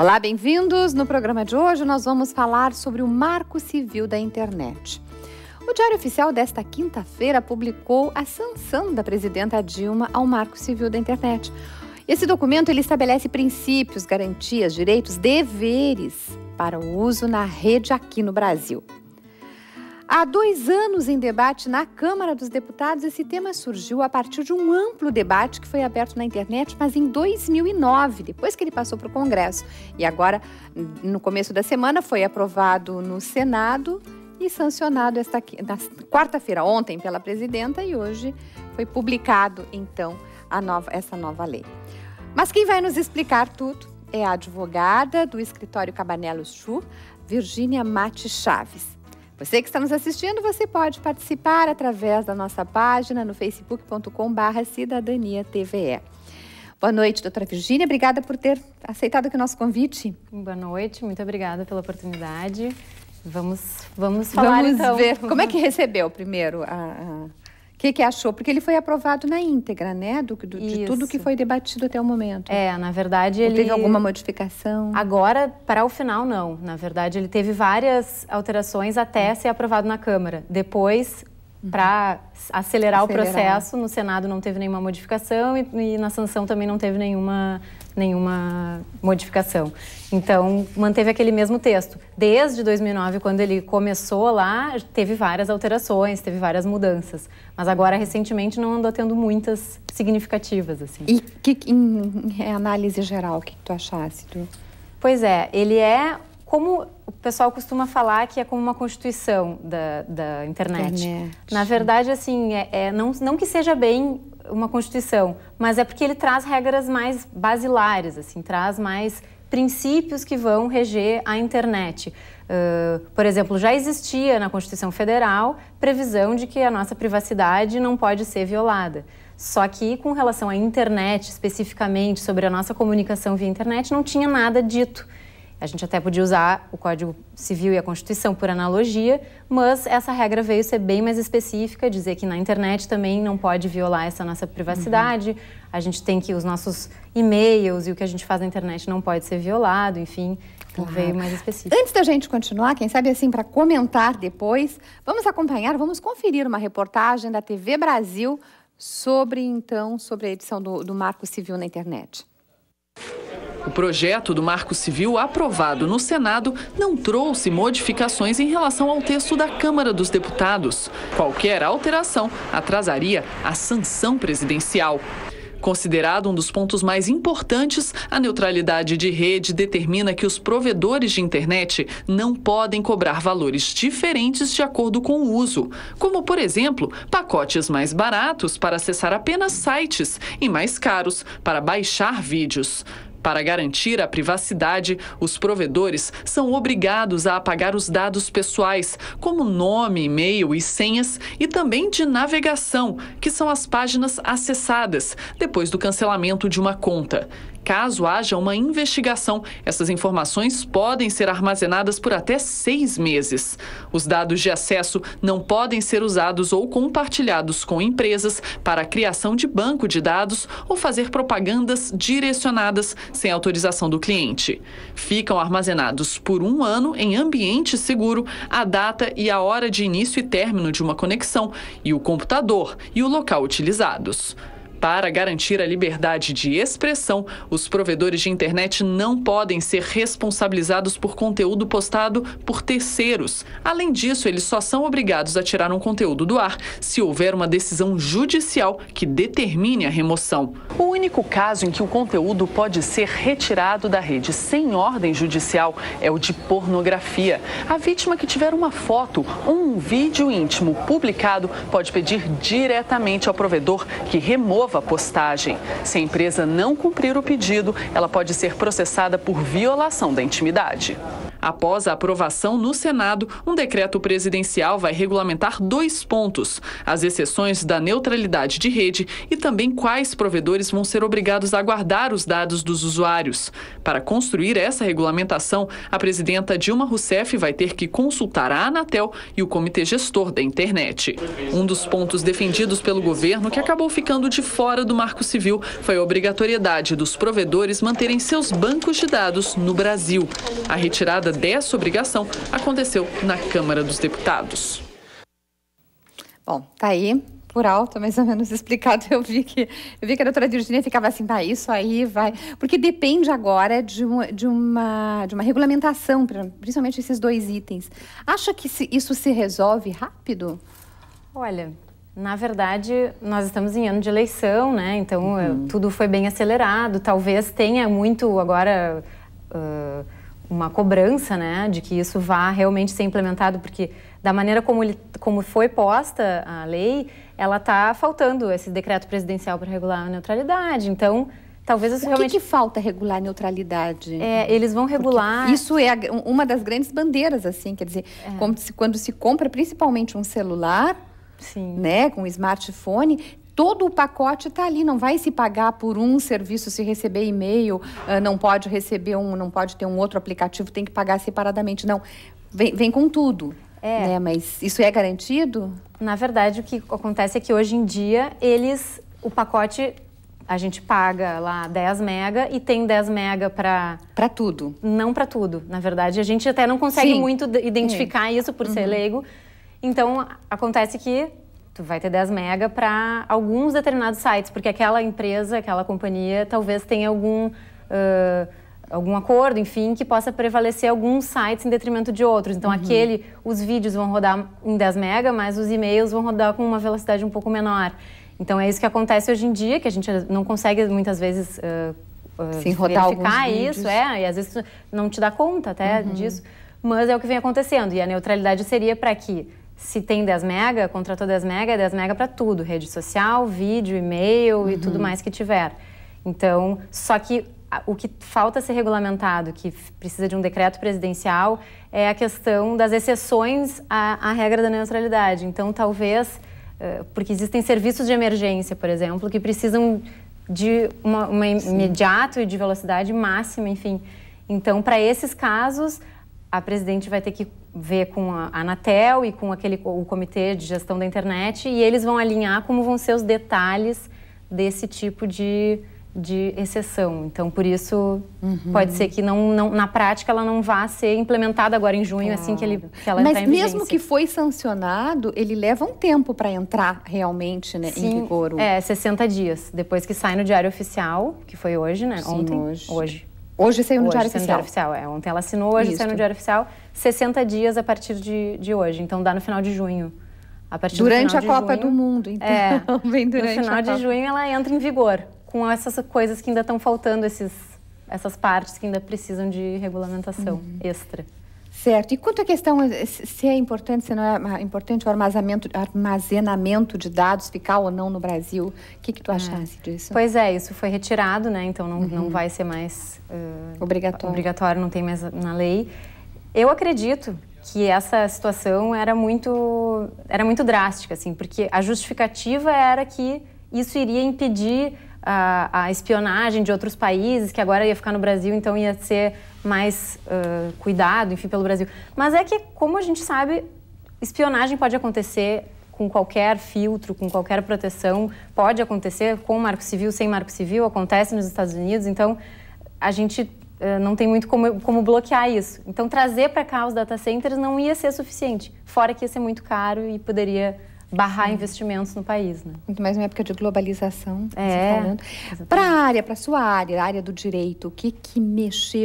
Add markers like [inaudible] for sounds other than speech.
Olá, bem-vindos! No programa de hoje nós vamos falar sobre o Marco Civil da Internet. O Diário Oficial desta quinta-feira publicou a sanção da presidenta Dilma ao Marco Civil da Internet. Esse documento ele estabelece princípios, garantias, direitos, deveres para o uso na rede aqui no Brasil. Há dois anos em debate na Câmara dos Deputados, esse tema surgiu a partir de um amplo debate que foi aberto na internet, mas em 2009, depois que ele passou para o Congresso. E agora, no começo da semana, foi aprovado no Senado e sancionado esta na quarta-feira ontem pela presidenta e hoje foi publicado então nova, essa nova lei. Mas quem vai nos explicar tudo é a advogada do escritório Cabanelos Chu, Virgínia Mate Chaves. Você que está nos assistindo, você pode participar através da nossa página no facebook.com/barra Cidadania TVE. Boa noite, doutora Virgínia. Obrigada por ter aceitado aqui o nosso convite. Boa noite, muito obrigada pela oportunidade. Vamos, vamos falar vamos então. ver. Como é que recebeu primeiro a que, que achou? Porque ele foi aprovado na íntegra, né? Do, do de tudo que foi debatido até o momento. É, na verdade Ou ele. teve alguma modificação? Agora, para o final, não. Na verdade, ele teve várias alterações até hum. ser aprovado na Câmara. Depois, uhum. para acelerar, acelerar, o processo. No Senado não teve nenhuma modificação e, e, na sanção também não teve nenhuma, nenhuma modificação. Então, manteve aquele mesmo texto. Desde 2009, quando ele começou lá, teve várias alterações, teve várias mudanças. Mas agora, recentemente, não andou tendo muitas significativas. Assim. E que, em, em análise geral, o que, que tu achasse? Tu... Pois é, ele é como o pessoal costuma falar que é como uma constituição da, da internet. internet. Na verdade, assim, é, é, não, não que seja bem uma constituição, mas é porque ele traz regras mais basilares, assim, traz mais princípios que vão reger a internet. Uh, por exemplo, já existia na Constituição Federal previsão de que a nossa privacidade não pode ser violada. Só que com relação à internet, especificamente sobre a nossa comunicação via internet, não tinha nada dito. A gente até podia usar o Código Civil e a Constituição por analogia, mas essa regra veio ser bem mais específica, dizer que na internet também não pode violar essa nossa privacidade, uhum. a gente tem que os nossos e-mails e o que a gente faz na internet não pode ser violado, enfim. Então claro. veio mais específico. Antes da gente continuar, quem sabe assim, para comentar depois, vamos acompanhar, vamos conferir uma reportagem da TV Brasil sobre, então, sobre a edição do, do Marco Civil na internet. O projeto do Marco Civil aprovado no Senado não trouxe modificações em relação ao texto da Câmara dos Deputados. Qualquer alteração atrasaria a sanção presidencial. Considerado um dos pontos mais importantes, a neutralidade de rede determina que os provedores de internet não podem cobrar valores diferentes de acordo com o uso, como, por exemplo, pacotes mais baratos para acessar apenas sites e mais caros para baixar vídeos. Para garantir a privacidade, os provedores são obrigados a apagar os dados pessoais, como nome, e-mail e senhas, e também de navegação, que são as páginas acessadas depois do cancelamento de uma conta. Caso haja uma investigação, essas informações podem ser armazenadas por até seis meses. Os dados de acesso não podem ser usados ou compartilhados com empresas para a criação de banco de dados ou fazer propagandas direcionadas sem autorização do cliente. Ficam armazenados por um ano em ambiente seguro a data e a hora de início e término de uma conexão e o computador e o local utilizados. Para garantir a liberdade de expressão, os provedores de internet não podem ser responsabilizados por conteúdo postado por terceiros. Além disso, eles só são obrigados a tirar um conteúdo do ar se houver uma decisão judicial que determine a remoção. O único caso em que o conteúdo pode ser retirado da rede sem ordem judicial é o de pornografia. A vítima que tiver uma foto ou um vídeo íntimo publicado pode pedir diretamente ao provedor que remova nova postagem. Se a empresa não cumprir o pedido, ela pode ser processada por violação da intimidade. Após a aprovação no Senado, um decreto presidencial vai regulamentar dois pontos: as exceções da neutralidade de rede e também quais provedores vão ser obrigados a guardar os dados dos usuários. Para construir essa regulamentação, a presidenta Dilma Rousseff vai ter que consultar a Anatel e o Comitê Gestor da Internet. Um dos pontos defendidos pelo governo, que acabou ficando de fora do Marco Civil, foi a obrigatoriedade dos provedores manterem seus bancos de dados no Brasil. A retirada dessa obrigação aconteceu na Câmara dos Deputados. Bom, tá aí por alto, mais ou menos [laughs] explicado, eu vi que eu vi que a doutora Virginia ficava assim, tá, isso aí vai. Porque depende agora de, um, de, uma, de uma regulamentação, principalmente esses dois itens. Acha que isso se resolve rápido? Olha, na verdade, nós estamos em ano de eleição, né? Então eh, uhum. tudo foi bem acelerado. Talvez tenha muito agora. Uh, uma cobrança, né, de que isso vá realmente ser implementado, porque da maneira como, ele, como foi posta a lei, ela está faltando esse decreto presidencial para regular a neutralidade. Então, talvez isso o realmente... O que, que, falta regular a neutralidade? É, eles vão regular... Porque isso é a, uma das grandes bandeiras, assim, quer dizer, é. se, quando se compra principalmente um celular... Sim. Né, com um smartphone, todo o pacote está ali, não vai se pagar por um serviço se receber e-mail, ah, não pode receber um, não pode ter um outro aplicativo, tem que pagar separadamente. Não, vem, vem com tudo. É. Né? Mas isso é garantido? Na verdade, o que acontece é que hoje em dia eles. O pacote a gente paga lá 10 mega e tem 10 mega para para tudo. Não para tudo, na verdade. A gente até não consegue Sim. muito identificar Sim. É. isso por uhum. ser leigo. Então acontece que tu vai ter 10 mega para alguns determinados sites, porque aquela empresa, aquela companhia talvez tenha algum, uh, algum acordo, enfim, que possa prevalecer alguns sites em detrimento de outros. Então, uhum. aquele, os vídeos vão rodar em 10 mega, mas os e-mails vão rodar com uma velocidade um pouco menor. Então, é isso que acontece hoje em dia, que a gente não consegue muitas vezes uh, uh, Sim, verificar isso, é, e às vezes não te dá conta até uhum. disso. Mas é o que vem acontecendo. E a neutralidade seria para que se tem 10 mega, contratou 10 mega, é 10 mega para tudo, rede social, vídeo, e-mail uhum. e tudo uhum. mais que tiver. Então, só que o que falta ser regulamentado, que precisa de um decreto presidencial, é a questão das exceções à, à regra da neutralidade. Então, talvez, eh, porque existem serviços de emergência, por exemplo, que precisam de uma, uma imediato e de velocidade máxima, enfim. Então, para esses casos, a presidente vai ter que ver com a Anatel e com aquele, o Comitê de Gestão da Internet e eles vão alinhar como vão ser os detalhes desse tipo de, de exceção. Então, por isso, uhum. pode ser que não, não, na prática ela não vá ser implementada agora em junho, claro. assim que, ele, que ela Mas tá mesmo que foi sancionado, ele leva um tempo para entrar realmente né, Sim, em vigor. É, 60 dias. Depois que sai no Diário Oficial, que foi hoje, né? Sim, Ontem? Hoje. hoje. Hoje saiu no hoje, Diário Oficial. Diário Oficial, é. Ontem ela assinou, hoje Isso. saiu no Diário Oficial. 60 dias a partir de, de hoje. Então dá no final de junho. A partir durante a Copa junho, do Mundo, é. então. É, [laughs] Vem durante no final de junho ela entra em vigor, com essas coisas que ainda estão faltando, esses, essas partes que ainda precisam de regulamentação uhum. extra. Certo. E quanto à questão eh, se é importante, se não é importante o armazenamento de dados ficar ou não no Brasil, o que, que tu achaste é. disso? Pois é, isso foi retirado, né? Então não, uhum. não vai ser mais uh, obrigatório. Obrigatório, não tem mais na lei. Eu acredito que essa situação era muito era muito drástica, assim, porque a justificativa era que isso iria impedir a, a, espionagem de outros países, que agora ia ficar no Brasil, então ia ser mais uh, cuidado, enfim, pelo Brasil. Mas é que, como a gente sabe, espionagem pode acontecer com qualquer filtro, com qualquer proteção, pode acontecer com marco civil, sem marco civil, acontece nos Estados Unidos, então a gente uh, não tem muito como, como bloquear isso. Então, trazer para cá os data centers não ia ser suficiente, fora que ia ser muito caro e poderia barrar Sim. investimentos no país, né? Muito mais uma época de globalização, é, falando. Para a área, para sua área, a área do direito, o que que mexeu